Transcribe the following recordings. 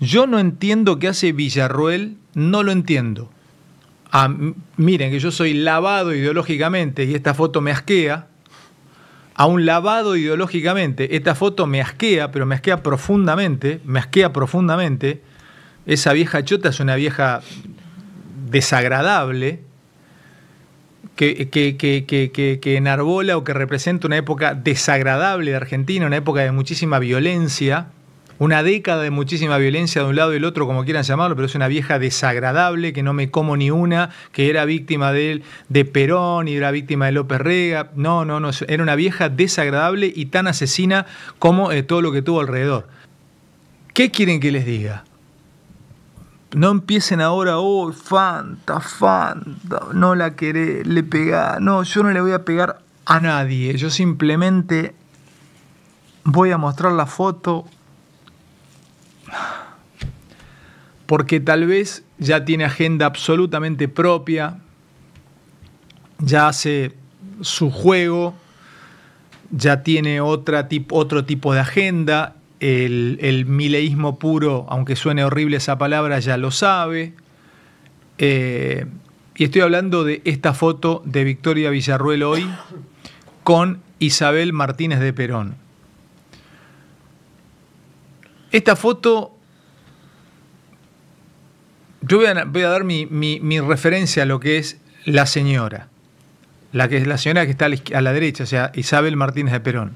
Yo no entiendo qué hace Villarroel, no lo entiendo. Ah, miren que yo soy lavado ideológicamente y esta foto me asquea. A un lavado ideológicamente, esta foto me asquea, pero me asquea profundamente, me asquea profundamente. Esa vieja chota es una vieja desagradable que, que, que enarbola o que representa una época desagradable de Argentina, una época de muchísima violencia una década de muchísima violencia de un lado y el otro, como quieran llamarlo, pero es una vieja desagradable que no me como ni una, que era víctima de, de Perón y era víctima de López Rega. No, no, no, era una vieja desagradable y tan asesina como eh, todo lo que tuvo alrededor. ¿Qué quieren que les diga? No empiecen ahora, oh, Fanta, Fanta, no la querés, le pegá. No, yo no le voy a pegar a nadie. Yo simplemente voy a mostrar la foto porque tal vez ya tiene agenda absolutamente propia, ya hace su juego, ya tiene otro tipo de agenda, el, mileísmo puro, aunque suene horrible esa palabra, ya lo sabe. Eh, y estoy hablando de esta foto de Victoria Villarruel hoy con Isabel Martínez de Perón. Esta foto, yo voy a, dar mi, referencia a lo que es la señora, la, que es la señora que está a la derecha, o sea, Isabel Martínez de Perón.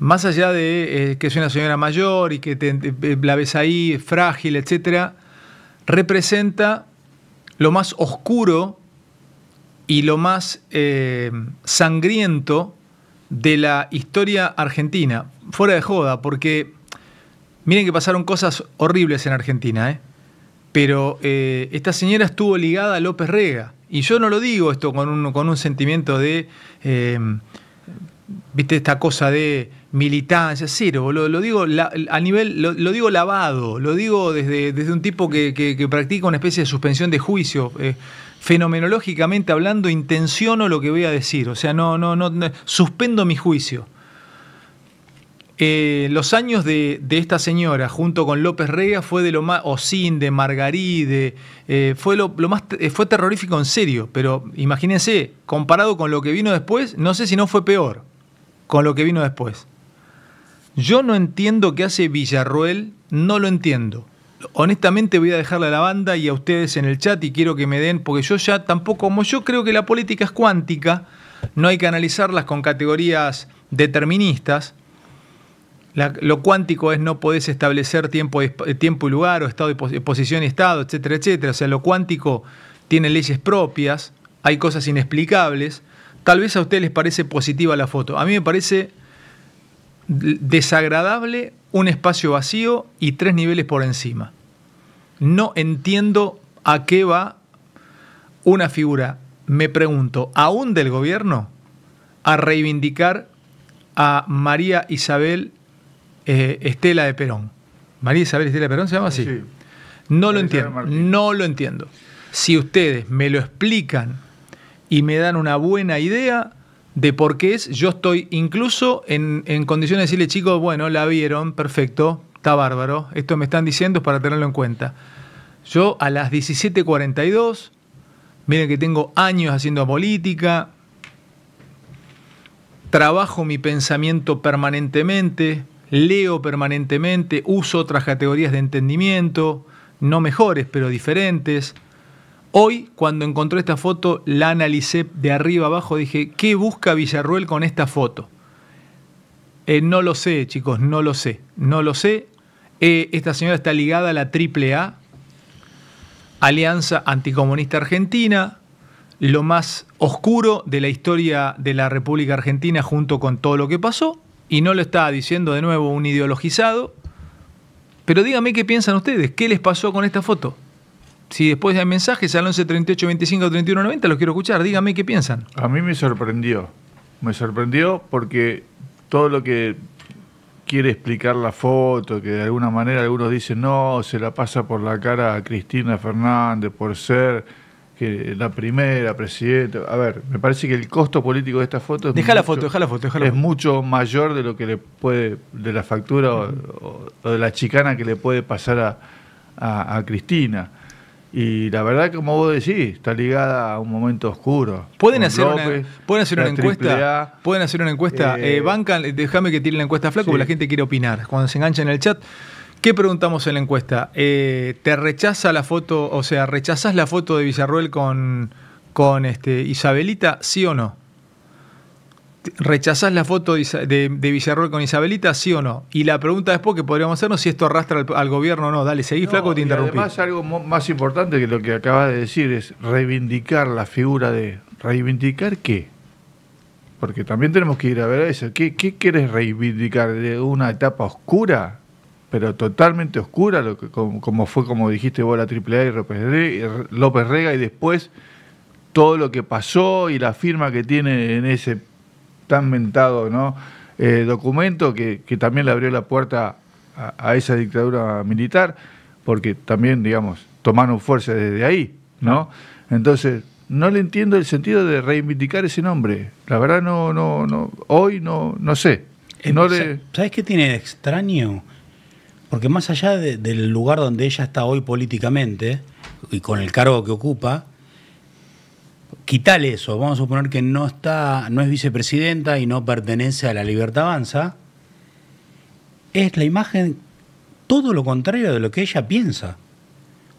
Más allá de eh, que es una señora mayor y que eh, la ves ahí frágil, etc., representa lo más oscuro y lo más eh, sangriento de la historia argentina. Fuera de joda, porque miren que pasaron cosas horribles en Argentina, ¿eh? pero eh, esta señora estuvo ligada a López Rega. Y yo no lo digo esto con un, con un sentimiento de, eh, viste, esta cosa de militancia, cero, lo, digo a nivel, lo, digo lavado, lo digo desde, desde un tipo que, practica una especie de suspensión de juicio fenomenológicamente hablando, intenciono lo que voy a decir. O sea, no, no, no, suspendo mi juicio. Eh, los años de, esta señora junto con López Rega fue de lo más, de Margaride, eh, fue lo, más, eh, fue terrorífico en serio, pero imagínense, comparado con lo que vino después, no sé si no fue peor con lo que vino después. Yo no entiendo qué hace Villarruel, no lo entiendo honestamente voy a dejarle a la banda y a ustedes en el chat y quiero que me den, porque yo ya tampoco, como yo creo que la política es cuántica, no hay que analizarlas con categorías deterministas. lo cuántico es no podés establecer tiempo, tiempo y lugar o estado de posición y estado, etcétera, etcétera. O sea, lo cuántico tiene leyes propias, hay cosas inexplicables. Tal vez a ustedes les parece positiva la foto. A mí me parece desagradable un espacio vacío y tres niveles por encima. No entiendo a qué va una figura, me pregunto, aún del gobierno, a reivindicar a María Isabel eh, Estela de Perón. María Isabel Estela de Perón se llama así. No lo entiendo, no lo entiendo. Si ustedes me lo explican y me dan una buena idea, de por qué es, yo estoy incluso en, en condiciones de decirle, chicos, bueno, la vieron, perfecto, está bárbaro, esto me están diciendo es para tenerlo en cuenta. Yo a las 17.42, miren que tengo años haciendo política, trabajo mi pensamiento permanentemente, leo permanentemente, uso otras categorías de entendimiento, no mejores, pero diferentes. Hoy, cuando encontré esta foto, la analicé de arriba abajo, dije, ¿qué busca Villarruel con esta foto? Eh, no lo sé, chicos, no lo sé, no lo sé. Eh, esta señora está ligada a la AAA, Alianza Anticomunista Argentina, lo más oscuro de la historia de la República Argentina junto con todo lo que pasó, y no lo está diciendo de nuevo un ideologizado, pero díganme qué piensan ustedes, qué les pasó con esta foto si después hay mensajes al 11 38 25 31 90, los quiero escuchar. dígame qué piensan. A mí me sorprendió. Me sorprendió porque todo lo que quiere explicar la foto, que de alguna manera algunos dicen, no, se la pasa por la cara a Cristina Fernández por ser la primera presidenta. A ver, me parece que el costo político de esta foto es, mucho, la foto, es mucho mayor de lo que le puede, de la factura o, de la chicana que le puede pasar a Cristina. Y la verdad, como vos decís, está ligada a un momento oscuro. Pueden hacer, una, ¿pueden hacer una encuesta. pueden hacer una encuesta. Eh, bancan, déjame que tire la encuesta flaco, porque la gente quiere opinar. Cuando se engancha en el chat, ¿qué preguntamos en la encuesta? Eh, ¿Te rechaza la foto, o sea, rechazas la foto de Villarruel con, con este, Isabelita, sí o no? ¿Rechazás la foto de, de, Villarroel con Isabelita, sí o no? Y la pregunta después que podríamos hacernos si esto arrastra al, gobierno o no. Dale, seguí flaco, te interrumpí. Además, algo más importante que lo que acabas de decir es reivindicar la figura de. ¿Reivindicar qué? Porque también tenemos que ir a ver eso. ¿Qué, qué quieres reivindicar? ¿De una etapa oscura? Pero totalmente oscura, lo que, como, fue, como dijiste vos, la AAA y López Rega, y después todo lo que pasó y la firma que tiene en ese tan mentado ¿no? Eh, documento que, también le abrió la puerta a, esa dictadura militar, porque también, digamos, tomaron fuerza desde ahí, ¿no? Entonces, no le entiendo el sentido de reivindicar ese nombre. La verdad no, no, no, hoy no, no sé. Eh, no ¿Sabes qué tiene extraño? Porque más allá del lugar donde ella está hoy políticamente y con el cargo que ocupa, quitale eso, vamos a suponer que no está, no es vicepresidenta y no pertenece a la Libertad Avanza, es la imagen todo lo contrario de lo que ella piensa.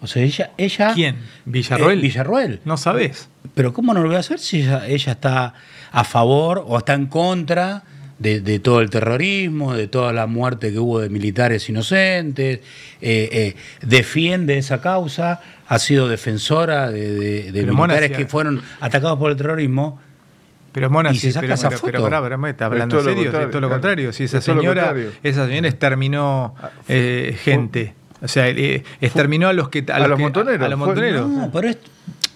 O sea, ella, ella ¿Quién? Villarroel. Eh, Villarroel. No sabes. Pero ¿cómo no lo voy a hacer si ella, está a favor o está en contra de, todo el terrorismo, de toda la muerte que hubo de militares inocentes, eh, eh, defiende esa causa, ha sido defensora de, de militares que fueron atacados por el terrorismo. Pero Mona, y pero, está hablando en serio, todo lo contrario. Si esa señora, esa señora exterminó ah, eh, gente. O sea, exterminó a los que a, los, que, montoneros. A los montoneros. No,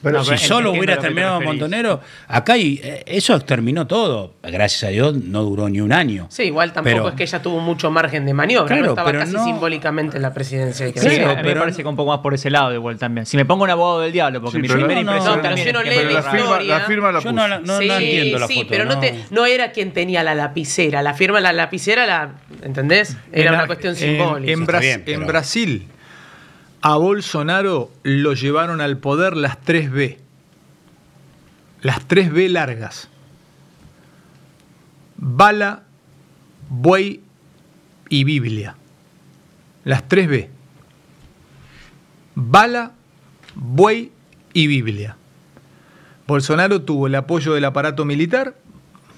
pero si solo hubiera terminado Montonero, acá y eh, eso terminó todo. Gracias a Dios no duró ni un año. Sí, igual tampoco es que ella tuvo mucho margen de maniobra. estaba casi simbólicamente en la presidencia. De sí, pero, me parece que un poco más por ese lado igual también. Si me pongo un abogado del diablo, porque mi primera impresión también yo no la, firma, la la Yo no, sí, entiendo la sí, pero no. Te, no era quien tenía la lapicera. La firma la lapicera, la, ¿entendés? Era una cuestión simbólica. en Brasil a Bolsonaro lo llevaron al poder las 3B. Las 3B largas. Bala, buey y Biblia. Las 3B. Bala, buey y Biblia. Bolsonaro tuvo el apoyo del aparato militar,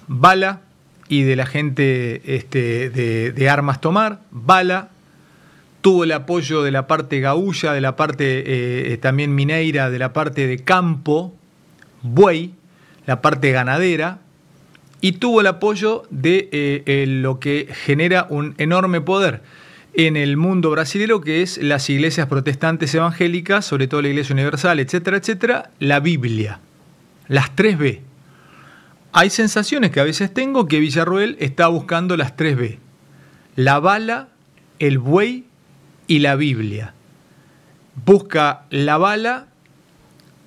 bala y de la gente este, de, de armas tomar, bala tuvo el apoyo de la parte gaulla, de la parte eh, eh, también mineira, de la parte de campo, buey, la parte ganadera, y tuvo el apoyo de eh, lo que genera un enorme poder en el mundo brasileño, que es las iglesias protestantes evangélicas, sobre todo la Iglesia Universal, etcétera, etcétera, la Biblia, las 3B. Hay sensaciones que a veces tengo que Villarruel está buscando las 3B. La bala, el buey y la Biblia. Busca la bala.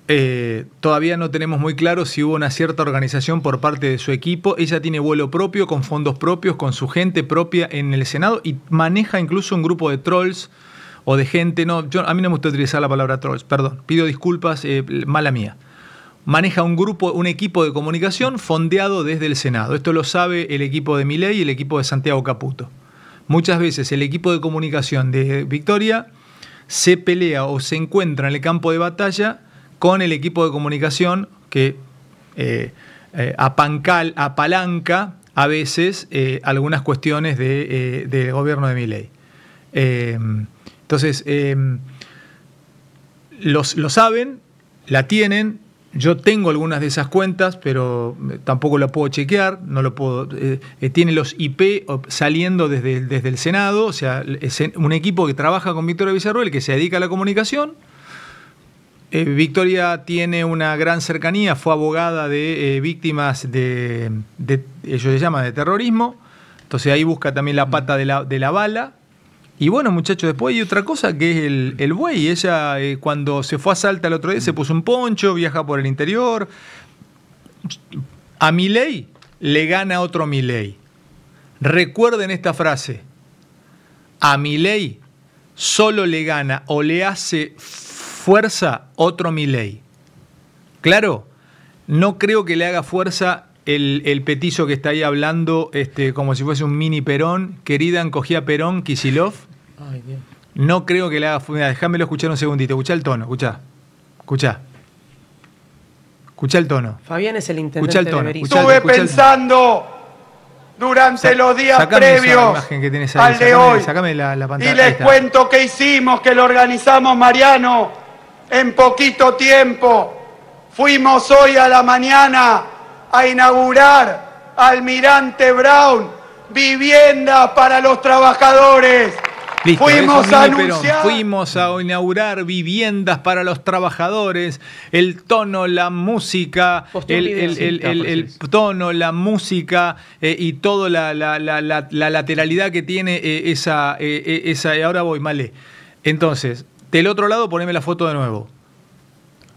Eh, todavía no tenemos muy claro si hubo una cierta organización por parte de su equipo. Ella tiene vuelo propio, con fondos propios, con su gente propia en el Senado y maneja incluso un grupo de trolls o de gente. No, yo, a mí no me gusta utilizar la palabra trolls, perdón. Pido disculpas, eh, mala mía maneja un grupo, un equipo de comunicación fondeado desde el Senado. Esto lo sabe el equipo de Milei y el equipo de Santiago Caputo. Muchas veces el equipo de comunicación de Victoria se pelea o se encuentra en el campo de batalla con el equipo de comunicación que eh, eh, apalanca a veces eh, algunas cuestiones de, del gobierno de Miley. entonces, lo saben, la tienen, yo tengo algunas de esas cuentas, pero eh, tampoco lo puedo chequear, no lo puedo. Eh, eh, tiene los IP saliendo desde, desde el Senado, o sea, es un equipo que trabaja con Victoria Villarroel, que se dedica a la comunicación. Victoria tiene una gran cercanía, fue abogada de víctimas de, ellos se llaman de terrorismo. Entonces ahí busca también la pata de la, de la bala. Y bueno, muchachos, después hay otra cosa que es el, buey. Ella, eh, cuando se fue a Salta el otro día, se mm. puso un poncho, viaja por el interior. A mi ley le gana otro mi ley. Recuerden esta frase. A mi ley solo le gana o le hace fuerza otro mi ley. Claro, no creo que le haga fuerza el, el, petizo que está ahí hablando este, como si fuese un mini Perón. Querida, encogía Perón, Kisilov. No creo que le haga. déjamelo escuchar un segundito. Escucha el tono, Escucha. Escucha escucha el tono. Fabián es el intendente el tono, Estuve pensando durante los días previos al de hoy. y les cuento que hicimos, que lo organizamos Mariano en poquito tiempo. Fuimos hoy a la mañana a inaugurar Almirante Brown, vivienda para los trabajadores. fuimos, a fuimos a inaugurar viviendas para los trabajadores, el tono, la música, el, pues, tono, la música eh, y toda la, lateralidad que tiene eh, esa, eh, esa... Ahora voy, Malé. Entonces, del otro lado poneme la foto de nuevo.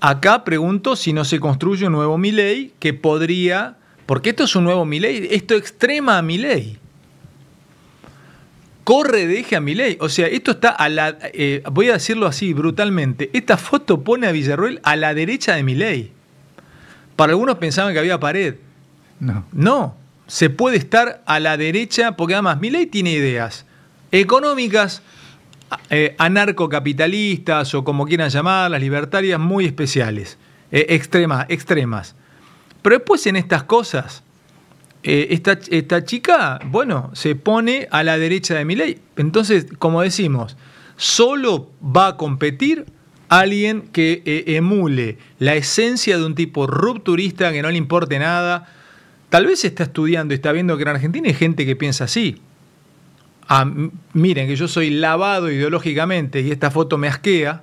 Acá pregunto si no se construye un nuevo Milei que podría, porque esto es un nuevo Milei, esto extrema a Milei. Corre, deje a Milei. O sea, esto está a la, eh, voy a decirlo así brutalmente, esta foto pone a Villarroel a la derecha de Milei. Para algunos pensaban que había pared. No. No, se puede estar a la derecha, porque además Milei tiene ideas económicas, eh, anarcocapitalistas o como quieran llamarlas, libertarias, muy especiales, eh, extremas, extremas. Pero después en estas cosas, eh, esta, esta, chica, bueno, se pone a la derecha de mi ley. Entonces, como decimos, solo va a competir alguien que emule la esencia de un tipo rupturista que no le importe nada. Tal vez está estudiando y está viendo que en Argentina hay gente que piensa así. Ah, miren que yo soy lavado ideológicamente y esta foto me asquea,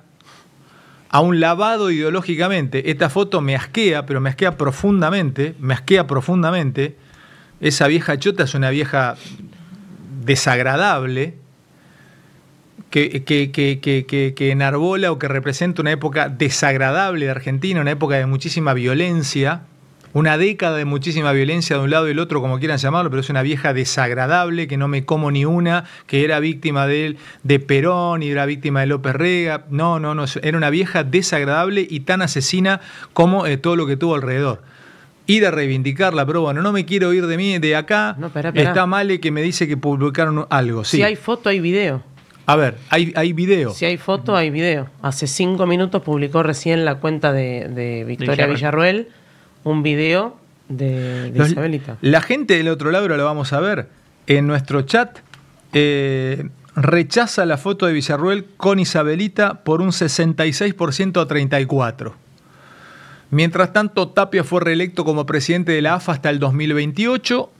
a un lavado ideológicamente, esta foto me asquea, pero me asquea profundamente, me asquea profundamente, esa vieja chota es una vieja desagradable, que, que, enarbola o que representa una época desagradable de Argentina, una época de muchísima violencia, una década de muchísima violencia de un lado y del otro, como quieran llamarlo, pero es una vieja desagradable que no me como ni una, que era víctima de, de Perón y era víctima de López Rega. No, no, no, era una vieja desagradable y tan asesina como eh, todo lo que tuvo alrededor ir a reivindicarla, pero bueno, no me quiero ir de mí, de acá. No, Está mal que me dice que publicaron algo. Si hay foto, hay video. A ver, hay, hay video. Si hay foto, hay video. Hace cinco minutos publicó recién la cuenta de, Victoria Villarruel un video de, Isabelita. La gente del otro lado, lo vamos a ver, en nuestro chat eh, rechaza la foto de Villarruel con Isabelita por un 66% a 34%. Mientras tanto, Tapia fue reelecto como presidente de la AFA hasta el 2028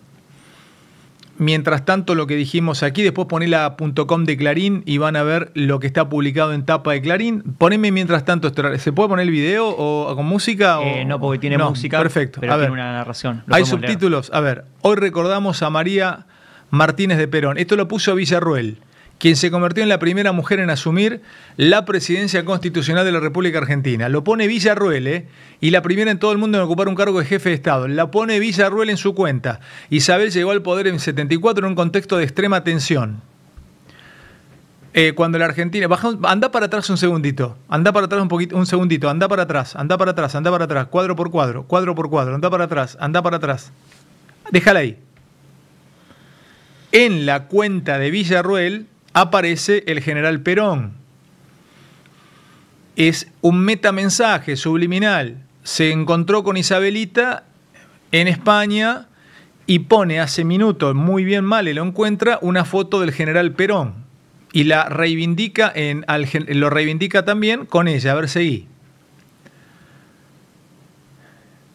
Mientras tanto, lo que dijimos aquí, después poné la de Clarín y van a ver lo que está publicado en tapa de Clarín. Poneme mientras tanto, ¿se puede poner el video o con música? Eh, o... no, porque tiene música, perfecto. pero tiene una narración. Hay subtítulos. A ver, hoy recordamos a María Martínez de Perón. Esto lo puso Villarruel quien se convirtió en la primera mujer en asumir la presidencia constitucional de la República Argentina. Lo pone Villarruel, ¿eh? y la primera en todo el mundo en ocupar un cargo de jefe de Estado. La pone Villarruel en su cuenta. Isabel llegó al poder en 74 en un contexto de extrema tensión. Eh, cuando la Argentina. Baja, anda para atrás un segundito. Anda para atrás un poquito, un segundito. Anda para atrás, anda para atrás, anda para atrás. Cuadro por cuadro, cuadro por cuadro. Anda para atrás, anda para atrás. Déjala ahí. En la cuenta de Villarruel aparece el general Perón. Es un metamensaje subliminal. Se encontró con Isabelita en España y pone hace minutos, muy bien mal, y lo encuentra, una foto del general Perón. Y la reivindica en, lo reivindica también con ella. A ver, seguí.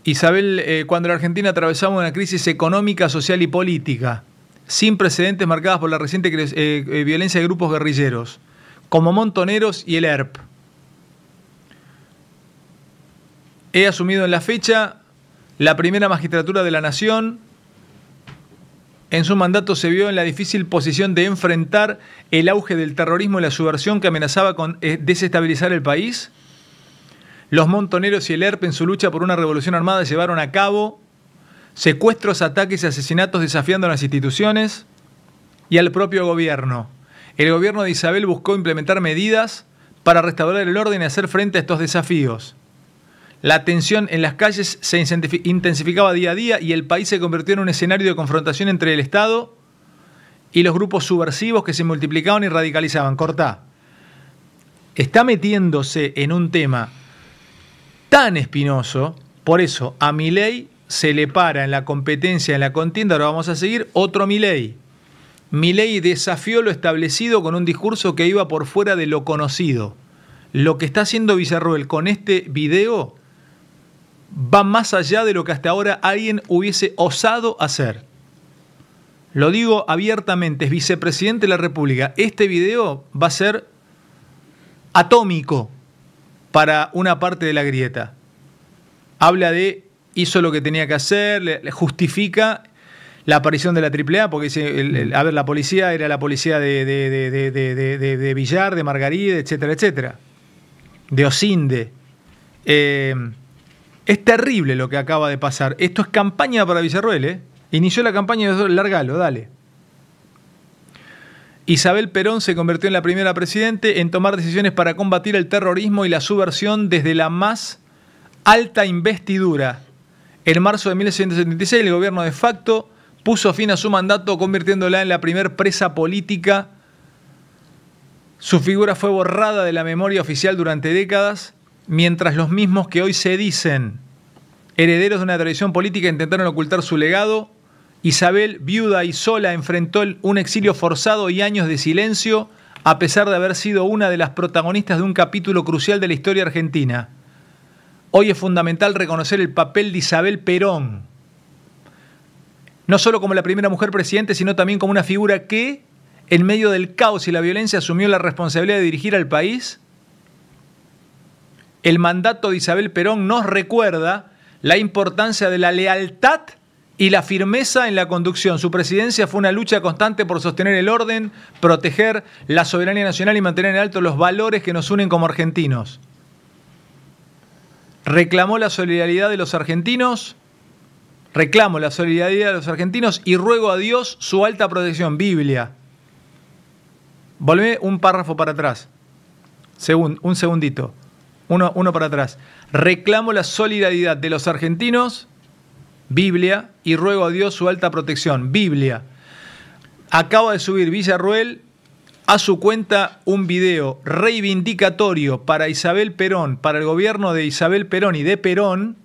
Isabel, eh, cuando la Argentina atravesamos una crisis económica, social y política, sin precedentes marcadas por la reciente eh, eh, violencia de grupos guerrilleros, como Montoneros y el ERP. He asumido en la fecha la primera magistratura de la Nación. En su mandato se vio en la difícil posición de enfrentar el auge del terrorismo y la subversión que amenazaba con eh, desestabilizar el país. Los montoneros y el ERP en su lucha por una revolución armada llevaron a cabo secuestros, ataques y asesinatos desafiando a las instituciones y al propio gobierno. El gobierno de Isabel buscó implementar medidas para restaurar el orden y hacer frente a estos desafíos. La tensión en las calles se intensificaba día a día y el país se convirtió en un escenario de confrontación entre el Estado y los grupos subversivos que se multiplicaban y radicalizaban. Cortá. Está metiéndose en un tema tan espinoso, por eso a mi ley se le para en la competencia, en la contienda, ahora vamos a seguir, otro Milei. Milei desafió lo establecido con un discurso que iba por fuera de lo conocido. Lo que está haciendo Villarroel con este video va más allá de lo que hasta ahora alguien hubiese osado hacer. Lo digo abiertamente, es vicepresidente de la República. Este video va a ser atómico para una parte de la grieta. Habla de hizo lo que tenía que hacer, le, justifica la aparición de la AAA, porque dice, mm. a ver, la policía era la policía de, Villar, de Margarida, etcétera, etcétera, de Osinde. Eh, es terrible lo que acaba de pasar. Esto es campaña para Villarroel, ¿eh? Inició la campaña de largalo, dale. Isabel Perón se convirtió en la primera presidente en tomar decisiones para combatir el terrorismo y la subversión desde la más alta investidura en marzo de 1976 el gobierno de facto puso fin a su mandato convirtiéndola en la primer presa política. Su figura fue borrada de la memoria oficial durante décadas, mientras los mismos que hoy se dicen herederos de una tradición política intentaron ocultar su legado. Isabel, viuda y sola, enfrentó un exilio forzado y años de silencio, a pesar de haber sido una de las protagonistas de un capítulo crucial de la historia argentina. Hoy es fundamental reconocer el papel de Isabel Perón, no solo como la primera mujer presidente, sino también como una figura que, en medio del caos y la violencia, asumió la responsabilidad de dirigir al país. El mandato de Isabel Perón nos recuerda la importancia de la lealtad y la firmeza en la conducción. Su presidencia fue una lucha constante por sostener el orden, proteger la soberanía nacional y mantener en alto los valores que nos unen como argentinos reclamó la solidaridad de los argentinos, reclamo la solidaridad de los argentinos y ruego a Dios su alta protección, Biblia. Volvé un párrafo para atrás, Según, un segundito, uno, uno para atrás. Reclamo la solidaridad de los argentinos, Biblia, y ruego a Dios su alta protección, Biblia. Acaba de subir Villarruel a su cuenta un video reivindicatorio para Isabel Perón, para el gobierno de Isabel Perón y de Perón,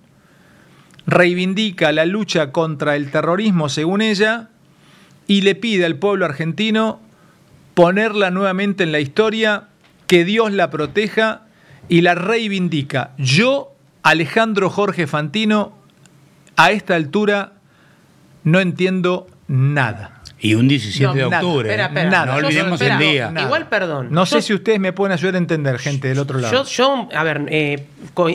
reivindica la lucha contra el terrorismo, según ella, y le pide al pueblo argentino ponerla nuevamente en la historia, que Dios la proteja y la reivindica. Yo, Alejandro Jorge Fantino, a esta altura no entiendo nada. Y un 17 de octubre. ¿eh? No olvidemos el día. igual, perdón. No sé si ustedes me pueden ayudar a entender, gente del otro lado. Yo, a ver, eh,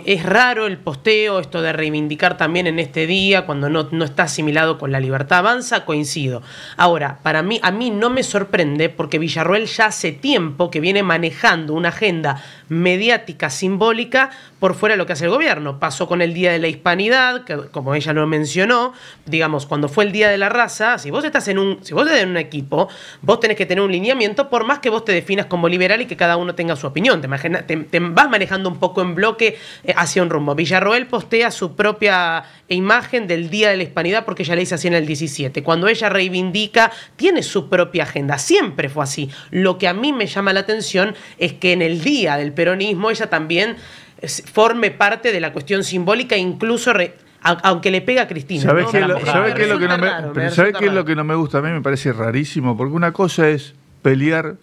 es raro el posteo, esto de reivindicar también en este día, cuando no, no está asimilado con la libertad avanza, coincido. Ahora, para mí, a mí no me sorprende porque Villarroel ya hace tiempo que viene manejando una agenda mediática, simbólica, por fuera de lo que hace el gobierno. Pasó con el Día de la Hispanidad, que como ella lo mencionó, digamos, cuando fue el Día de la Raza, si vos estás en un, si vos en un equipo, vos tenés que tener un lineamiento, por más que vos te definas como liberal y que cada uno tenga su opinión. Te, te, vas manejando un poco en bloque eh, hacia un rumbo. Villarroel postea su propia imagen del Día de la Hispanidad porque ella le hizo así en el 17. Cuando ella reivindica, tiene su propia agenda. Siempre fue así. Lo que a mí me llama la atención es que en el día del peronismo, ella también forme parte de la cuestión simbólica, incluso aunque le pega a Cristina. ¿Sabes qué, es lo que no me, qué lo que no me gusta? A mí me parece rarísimo, porque una cosa es pelear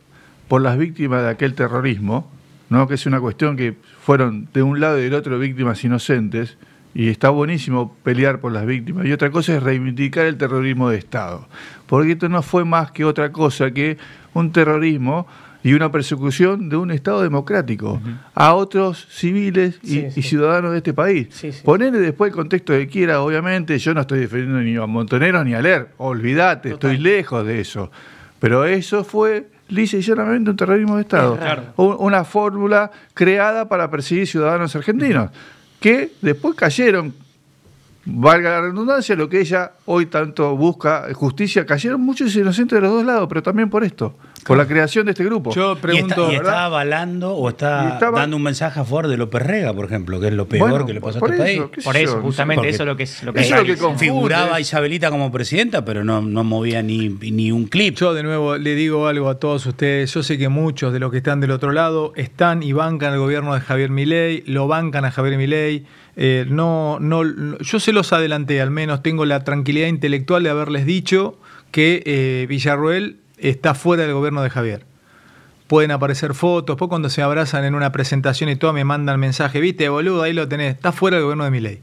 por las víctimas de aquel terrorismo, ¿no? que es una cuestión que fueron de un lado y del otro víctimas inocentes, y está buenísimo pelear por las víctimas. Y otra cosa es reivindicar el terrorismo de Estado, porque esto no fue más que otra cosa que un terrorismo y una persecución de un Estado democrático a otros civiles y, ciudadanos de este país. Sí, después el contexto que quiera, obviamente, yo no estoy defendiendo ni a Montoneros ni a Ler, olvídate, estoy lejos de eso. Pero eso fue lisa y llanamente un terrorismo de Estado. una fórmula creada para perseguir ciudadanos argentinos, que después cayeron valga la redundancia, lo que ella hoy tanto busca, eh, justicia, cayeron muchos inocentes de los dos lados, pero también por esto, por la creación de este grupo. Yo pregunto, ¿Y está, avalando o está dando un mensaje a favor de López Rega, por ejemplo, que es lo peor que le pasó a este país? Por eso, justamente eso es lo que, configuraba Isabelita como presidenta, pero no, movía ni, ni un clip. Yo de nuevo le digo algo a todos ustedes, yo sé que muchos de los que están del otro lado están y bancan al gobierno de Javier Milei, lo bancan a Javier Milei eh, no, no, yo se los adelanté, al menos tengo la tranquilidad intelectual de haberles dicho que eh, Villarroel está fuera del gobierno de Javier. Pueden aparecer fotos, después cuando se abrazan en una presentación y todo me mandan mensaje, viste, boludo, ahí lo tenés, está fuera del gobierno de ley.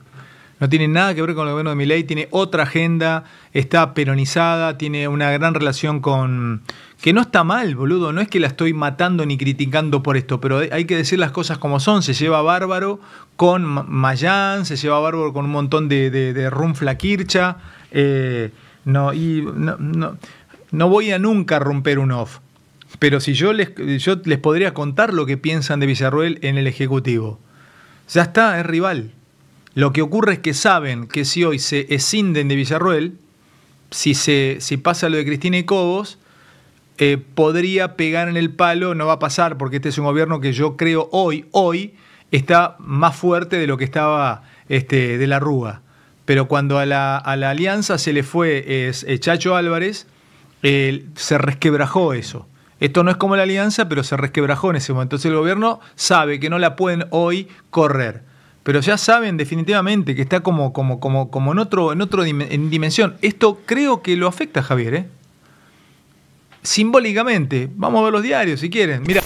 No tiene nada que ver con el gobierno de ley, tiene otra agenda, está peronizada, tiene una gran relación con, que no está mal, boludo, no es que la estoy matando ni criticando por esto, pero hay que decir las cosas como son, se lleva bárbaro con Mayán. se lleva bárbaro con un montón de, de, Kircha, eh, no, y no, voy a nunca romper un off, pero si yo les, yo les podría contar lo que piensan de Villarruel en el Ejecutivo, ya está, es rival. Lo que ocurre es que saben que si hoy se escinden de Villarruel, si, se, si pasa lo de Cristina y Cobos, eh, podría pegar en el palo, no va a pasar porque este es un gobierno que yo creo hoy, hoy está más fuerte de lo que estaba este, de la Rúa. Pero cuando a la, alianza se le fue es eh, Chacho Álvarez, se resquebrajó eso. Esto no es como la alianza, pero se resquebrajó en ese momento. Entonces el gobierno sabe que no la pueden hoy correr. Pero ya saben definitivamente que está como, como, como, como en, otro, en, otro dimensión. Esto creo que lo afecta Javier, ¿eh? simbólicamente, vamos a ver los diarios si quieren. Mira.